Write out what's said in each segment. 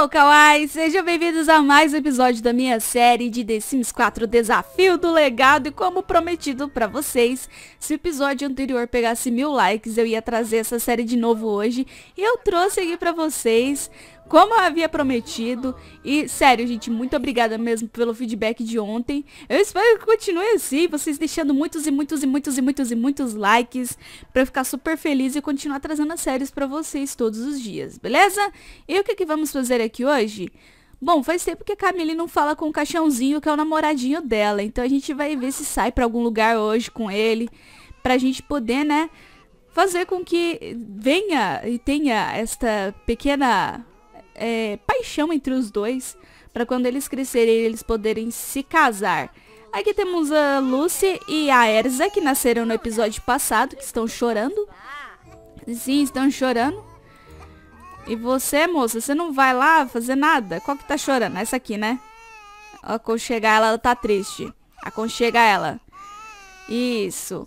Olá, Kawaii! Sejam bem-vindos a mais um episódio da minha série de The Sims 4 Desafio do Legado. E como prometido pra vocês, se o episódio anterior pegasse mil likes, eu ia trazer essa série de novo hoje. E eu trouxe aqui pra vocês como eu havia prometido. E, sério, gente, muito obrigada mesmo pelo feedback de ontem. Eu espero que continue assim, vocês deixando muitos e muitos e muitos e muitos e muitos likes pra eu ficar super feliz e continuar trazendo as séries pra vocês todos os dias, beleza? E o que, que vamos fazer aqui hoje? Bom, faz tempo que a Camille não fala com o Caixãozinho, que é o namoradinho dela. Então a gente vai ver se sai pra algum lugar hoje com ele, pra gente poder, né, fazer com que venha e tenha esta pequena é, paixão entre os dois, para quando eles crescerem eles poderem se casar. Aqui temos a Lucy e a Erza, que nasceram no episódio passado, que estão chorando. Sim, estão chorando. E você, moça, você não vai lá fazer nada? Qual que tá chorando? Essa aqui, né? Aconchegar ela, ela tá triste. Aconchega ela. Isso.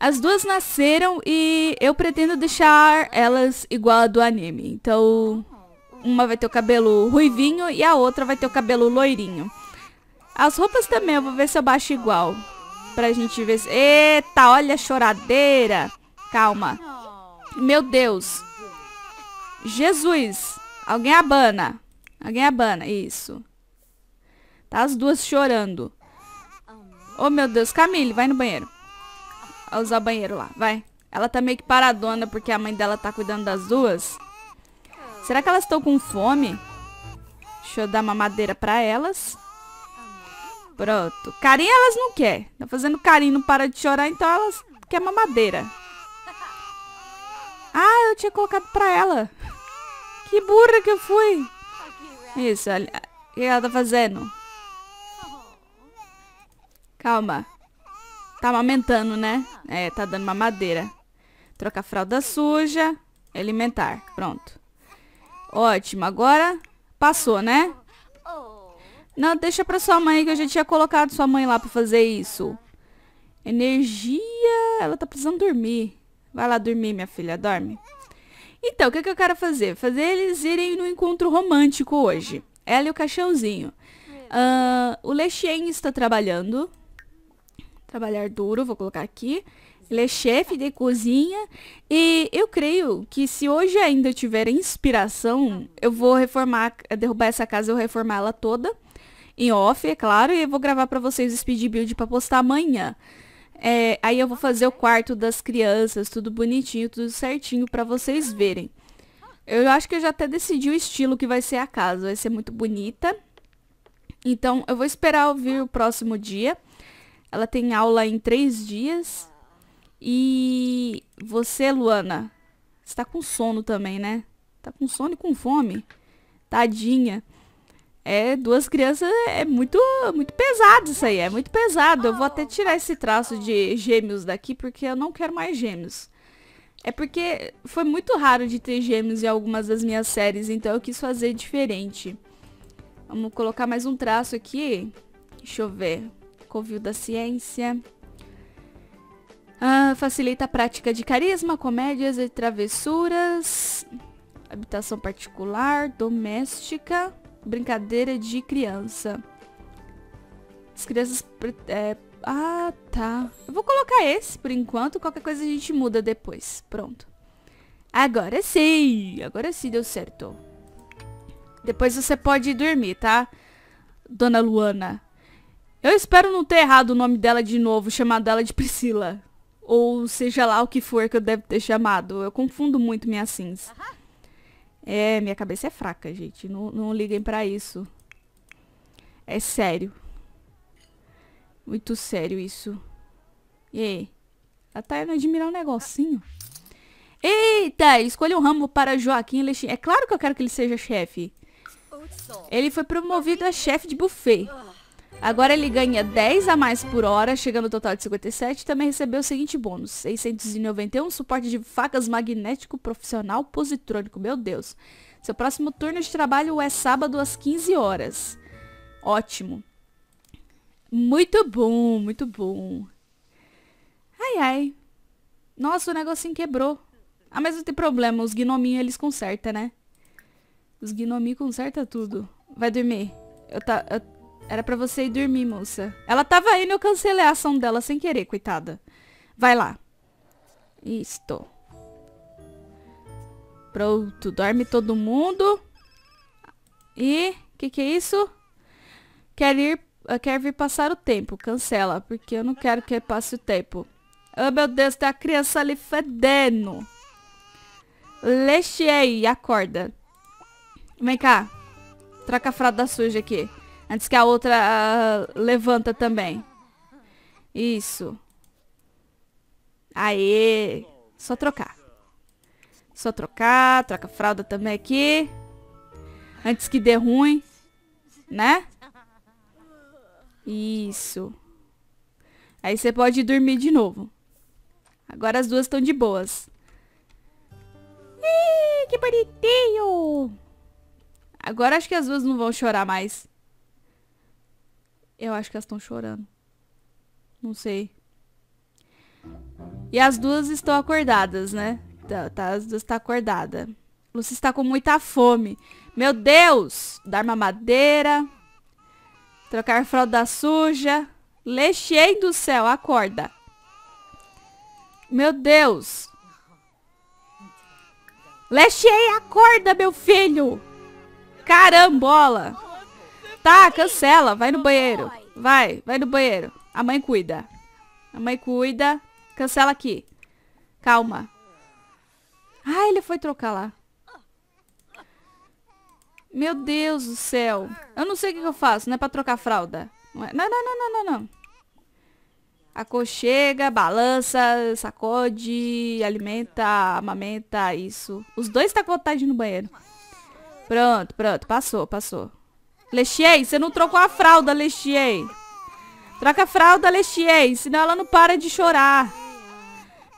As duas nasceram e eu pretendo deixar elas igual a do anime. Então, uma vai ter o cabelo ruivinho e a outra vai ter o cabelo loirinho. As roupas também, eu vou ver se eu baixo igual. Pra gente ver se... Eita, olha a choradeira. Calma. Meu Deus. Jesus. Alguém abana. Alguém abana. Isso. Tá as duas chorando. Oh, meu Deus. Camille, vai no banheiro. Vai usar o banheiro lá. Vai. Ela tá meio que paradona porque a mãe dela tá cuidando das duas. Será que elas estão com fome? Deixa eu dar uma madeira pra elas. Pronto. Carinho elas não quer. Tá fazendo carinho, não para de chorar, então elas querem uma madeira. Ah, eu tinha colocado pra ela. Que burra que eu fui. Isso, olha. O que ela tá fazendo? Calma. Tá amamentando, né? É, tá dando uma madeira. Troca a fralda suja. Alimentar. Pronto. Ótimo, agora passou, né? Não, deixa pra sua mãe, que eu já tinha colocado sua mãe lá pra fazer isso. Energia... Ela tá precisando dormir. Vai lá dormir, minha filha, dorme. Então, o que, que eu quero fazer? Fazer eles irem no encontro romântico hoje. Ela e o caixãozinho. Uh, o Lechien está trabalhando. Trabalhar duro, vou colocar aqui. Ele é chefe de cozinha e eu creio que se hoje ainda tiver inspiração, eu vou reformar, derrubar essa casa, e reformar ela toda em off, é claro, e eu vou gravar para vocês o speed build para postar amanhã. É, aí eu vou fazer o quarto das crianças, tudo bonitinho, tudo certinho para vocês verem. Eu acho que eu já até decidi o estilo que vai ser a casa, vai ser muito bonita. Então eu vou esperar ouvir o próximo dia. Ela tem aula em três dias. E você, Luana, está com sono também, né? Tá com sono e com fome. Tadinha. É, duas crianças é muito, muito pesado isso aí, é muito pesado. Eu vou até tirar esse traço de gêmeos daqui porque eu não quero mais gêmeos. É porque foi muito raro de ter gêmeos em algumas das minhas séries, então eu quis fazer diferente. Vamos colocar mais um traço aqui. Deixa eu ver. Covil da ciência. Ah, facilita a prática de carisma, comédias e travessuras, habitação particular, doméstica, brincadeira de criança. As crianças... É, ah, tá. Eu vou colocar esse por enquanto, qualquer coisa a gente muda depois. Pronto. Agora sim! Agora sim deu certo. Depois você pode dormir, tá? Dona Luana. Eu espero não ter errado o nome dela de novo, chamado ela de Priscila ou seja lá o que for que eu deve ter chamado. Eu confundo muito minhas sims. É, minha cabeça é fraca, gente. Não, não liguem pra isso. É sério. Muito sério isso. E aí? Ela tá indo admirar um negocinho. Eita! Escolha um ramo para Joaquim Alexandre. É claro que eu quero que ele seja chefe. Ele foi promovido a chefe de buffet. Ah. Agora ele ganha 10 a mais por hora, chegando ao total de 57, e também recebeu o seguinte bônus, 691, suporte de facas magnético profissional positrônico, meu Deus. Seu próximo turno de trabalho é sábado às 15 horas. Ótimo. Muito bom, muito bom. Ai, ai. Nossa, o negocinho quebrou. Ah, mas não tem problema, os gnominhos eles consertam, né? Os gnominhos consertam tudo. Vai dormir. Eu tá... Eu era pra você ir dormir, moça. Ela tava indo, né? eu cancelei a ação dela sem querer, coitada. Vai lá. Isto. Pronto, dorme todo mundo. E, o que que é isso? Quer ir, eh, quer vir passar o tempo. Cancela, porque eu não quero que passe o tempo. Oh, meu Deus, tem a criança ali fedendo. Lexei, acorda. Vem cá. Troca a fralda suja aqui. Antes que a outra uh, levanta também. Isso. Aê. Só trocar. Só trocar. Troca a fralda também aqui. Antes que dê ruim. Né? Isso. Aí você pode dormir de novo. Agora as duas estão de boas. Ih, que bonitinho! Agora acho que as duas não vão chorar mais. Eu acho que elas estão chorando. Não sei. E as duas estão acordadas, né? Tá, tá, as duas estão tá acordadas. Lucy está com muita fome. Meu Deus! Dar mamadeira. Trocar fralda suja. Lechei do céu, acorda. Meu Deus! Lechei, acorda, meu filho! Carambola! Tá, cancela. Vai no banheiro. Vai, vai no banheiro. A mãe cuida. A mãe cuida. Cancela aqui. Calma. Ah, ele foi trocar lá. Meu Deus do céu. Eu não sei o que eu faço. Não é pra trocar fralda. Não, é... não, não, não, não, não. Aconchega, balança, sacode, alimenta, amamenta, isso. Os dois tá com vontade no banheiro. Pronto, pronto. Passou, passou. Lechiei, você não trocou a fralda, Lechiei. Troca a fralda, Lechiei, senão ela não para de chorar.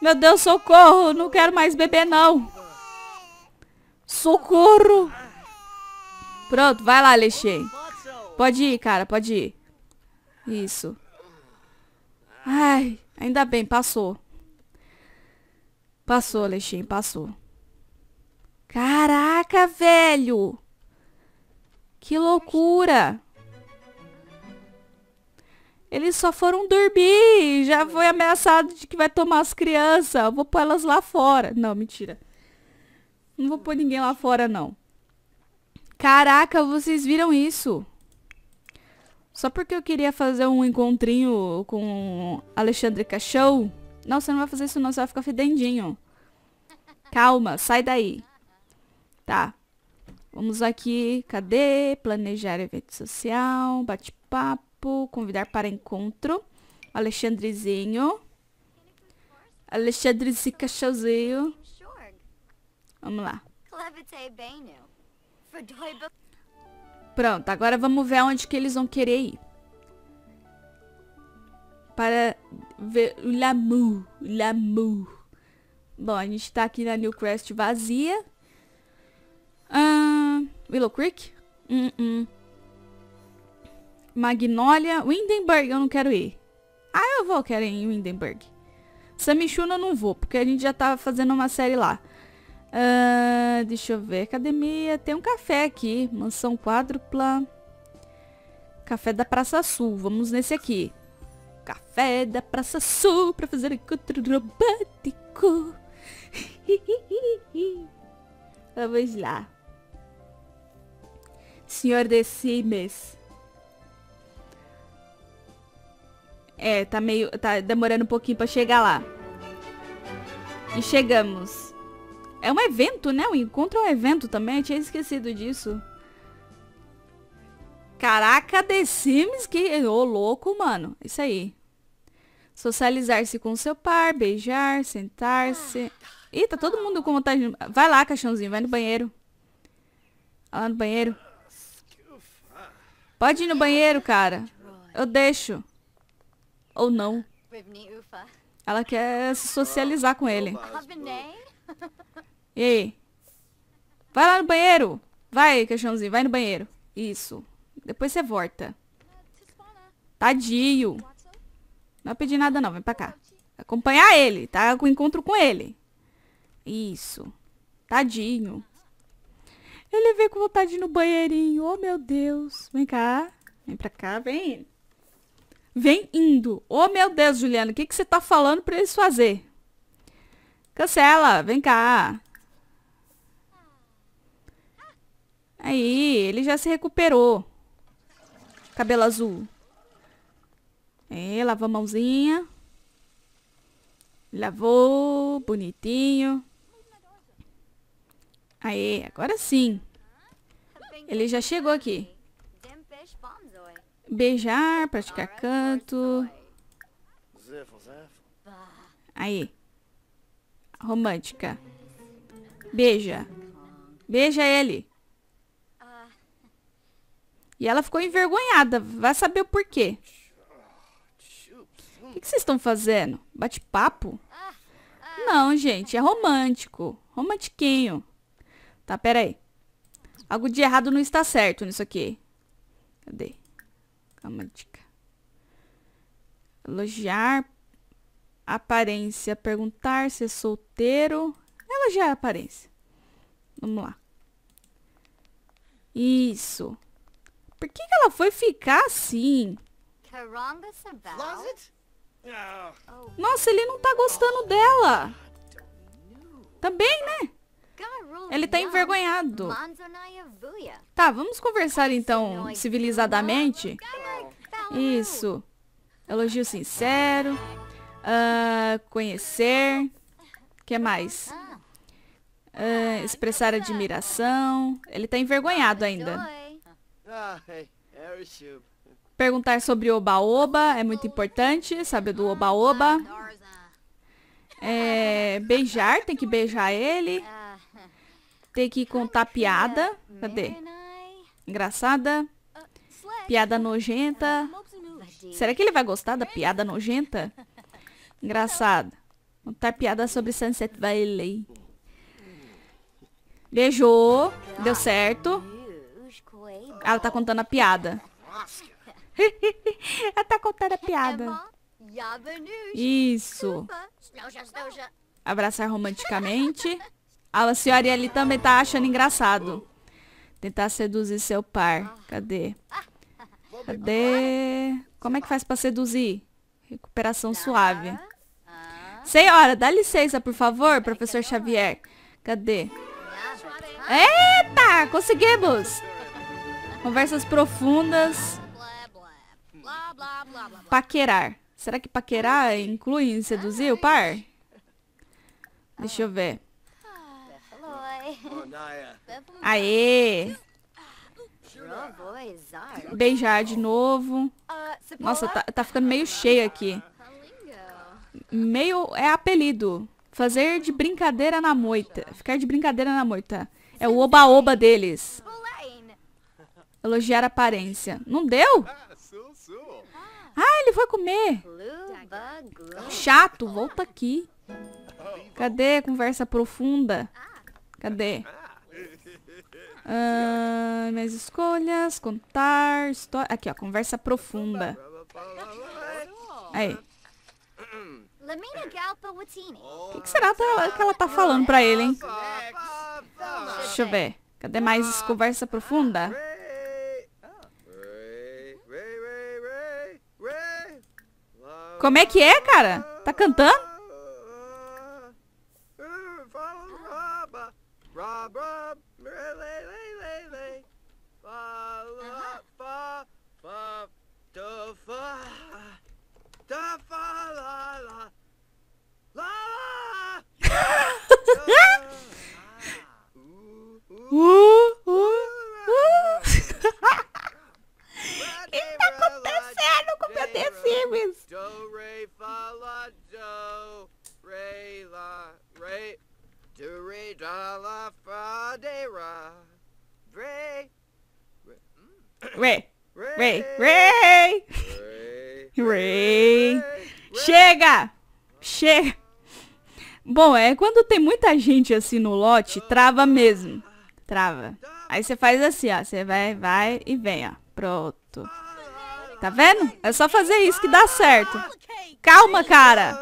Meu Deus, socorro, não quero mais beber, não. Socorro. Pronto, vai lá, Lechiei. Pode ir, cara, pode ir. Isso. Ai, ainda bem, passou. Passou, Lechiei, passou. Caraca, velho. Que loucura! Eles só foram dormir. Já foi ameaçado de que vai tomar as crianças. Eu vou pôr elas lá fora. Não, mentira. Não vou pôr ninguém lá fora, não. Caraca, vocês viram isso? Só porque eu queria fazer um encontrinho com Alexandre Cachou. Não, você não vai fazer isso não, você vai ficar fedendinho. Calma, sai daí. Tá. Vamos aqui, cadê? Planejar evento social, bate-papo, convidar para encontro. Alexandrezinho. Alexandrezinho cachorrozinho. Vamos lá. Pronto, agora vamos ver aonde que eles vão querer ir. Para ver o Lamu, Lamu. Bom, a gente tá aqui na New Crest vazia. Uh, Willow Creek? Uh -uh. Magnolia. Windenburg, eu não quero ir. Ah, eu vou, quero ir em Windenburg. Samichuna eu não vou, porque a gente já tava tá fazendo uma série lá. Uh, deixa eu ver. Academia. Tem um café aqui. Mansão quádrupla. Café da Praça Sul. Vamos nesse aqui. Café da Praça Sul para fazer encontro robótico. Vamos lá. Senhor de Cimes. É, tá meio... Tá demorando um pouquinho pra chegar lá. E chegamos. É um evento, né? O encontro é um evento também. Eu tinha esquecido disso. Caraca, The Sims, que... Ô, oh, louco, mano. Isso aí. Socializar-se com seu par, beijar, sentar-se... Ih, tá todo mundo com vontade... De... Vai lá, caixãozinho, vai no banheiro. Vai lá no banheiro. Pode ir no banheiro, cara. Eu deixo. Ou não. Ela quer se socializar com ele. E aí? Vai lá no banheiro. Vai, caixãozinho. Vai no banheiro. Isso. Depois você volta. Tadinho. Não vai pedir nada não. Vem pra cá. Acompanhar ele. Tá? O encontro com ele. Isso. Tadinho. Ele veio com vontade de ir no banheirinho. Oh, meu Deus. Vem cá. Vem pra cá, vem. Vem indo. Oh, meu Deus, Juliana. O que, que você tá falando pra eles fazer? Cancela. Vem cá. Aí, ele já se recuperou. Cabelo azul. É, lavou a mãozinha. Lavou, bonitinho. Aê, agora sim. Ele já chegou aqui. Beijar, praticar canto. Aí. Romântica. Beija. Beija ele. E ela ficou envergonhada. Vai saber o porquê. O que, que vocês estão fazendo? Bate-papo? Não, gente. É romântico. Romantiquinho. Tá, pera aí. Algo de errado não está certo nisso aqui. Cadê? Calma, dica. Elogiar aparência. Perguntar se é solteiro. Elogiar a aparência. Vamos lá. Isso. Por que, que ela foi ficar assim? Oh. Nossa, ele não tá gostando dela. Também, né? Ele tá envergonhado. Tá, vamos conversar então civilizadamente. Tá Isso. Elogio sincero. Uh, conhecer. que mais? Uh, expressar admiração. Ele tá envergonhado ainda. Perguntar sobre oba-oba é muito importante. Sabe do oba-oba. É, beijar, tem que beijar ele ter que contar piada. Cadê? Engraçada. Piada nojenta. Será que ele vai gostar da piada nojenta? Engraçado. Contar piada sobre Sunset Valley. Beijou. Deu certo. Ela tá contando a piada. Ela tá contando a piada. Isso. Abraçar romanticamente. A senhora ali também tá achando engraçado. Tentar seduzir seu par. Cadê? Cadê? Como é que faz para seduzir? Recuperação suave. Senhora, dá licença, por favor, professor Xavier. Cadê? Eita, conseguimos! Conversas profundas. Paquerar. Será que paquerar inclui seduzir o par? Deixa eu ver. Aê! Beijar de novo. Nossa, tá, tá ficando meio cheio aqui. Meio é apelido. Fazer de brincadeira na moita. Ficar de brincadeira na moita. É o oba-oba deles. Elogiar a aparência. Não deu? Ah, ah ele foi comer. Chato, volta aqui. Cadê conversa profunda? Cadê? Ah, minhas escolhas, contar, história... Aqui, ó, conversa profunda. Aí. O que, que, será que ela tá falando pra ele, hein? Deixa eu ver. Cadê mais conversa profunda? Como é que é, cara? Tá cantando? Bom, é quando tem muita gente assim no lote, trava mesmo. Trava. Aí você faz assim, ó. Você vai, vai e vem, ó. Pronto. Tá vendo? É só fazer isso que dá certo. Calma, cara.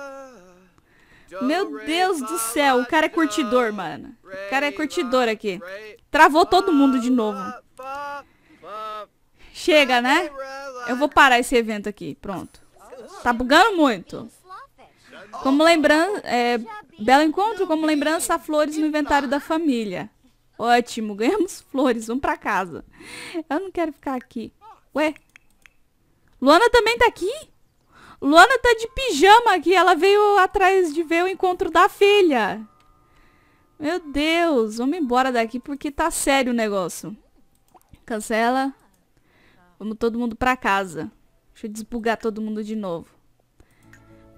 Meu Deus do céu, o cara é curtidor, mano. O cara é curtidor aqui. Travou todo mundo de novo. Chega, né? Eu vou parar esse evento aqui, pronto. Tá bugando muito. Como lembrança, é, belo encontro, como lembrança, flores no inventário da família. Ótimo, ganhamos flores, vamos pra casa. Eu não quero ficar aqui. Ué? Luana também tá aqui? Luana tá de pijama aqui, ela veio atrás de ver o encontro da filha. Meu Deus, vamos embora daqui porque tá sério o negócio. Cancela. Vamos todo mundo pra casa. Deixa eu desbugar todo mundo de novo.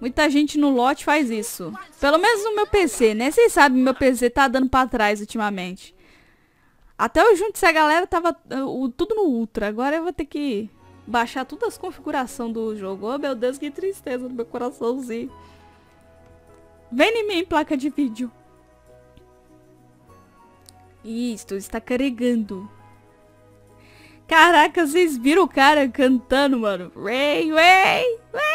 Muita gente no lote faz isso. Pelo menos no meu PC, né? Vocês sabem, meu PC tá dando pra trás ultimamente. Até eu junto a galera tava uh, tudo no Ultra. Agora eu vou ter que baixar todas as configurações do jogo. Oh, meu Deus, que tristeza no meu coraçãozinho. Vem em mim, placa de vídeo. Isto, está carregando. Caraca, vocês viram o cara cantando, mano? Ray, Ray, Ray!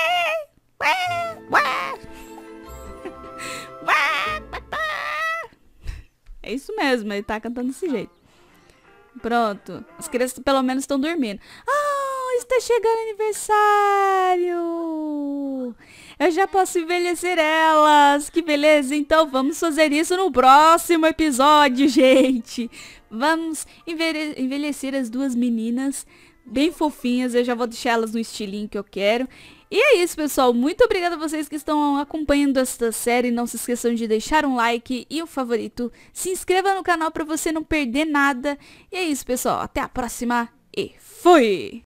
É isso mesmo, ele tá cantando desse jeito. Pronto. As crianças pelo menos estão dormindo. Ah, está chegando aniversário! Eu já posso envelhecer elas! Que beleza! Então vamos fazer isso no próximo episódio, gente! Vamos envelhecer as duas meninas bem fofinhas. Eu já vou deixar elas no estilinho que eu quero. E é isso, pessoal. Muito obrigada a vocês que estão acompanhando esta série. Não se esqueçam de deixar um like e o um favorito. Se inscreva no canal para você não perder nada. E é isso, pessoal. Até a próxima e fui!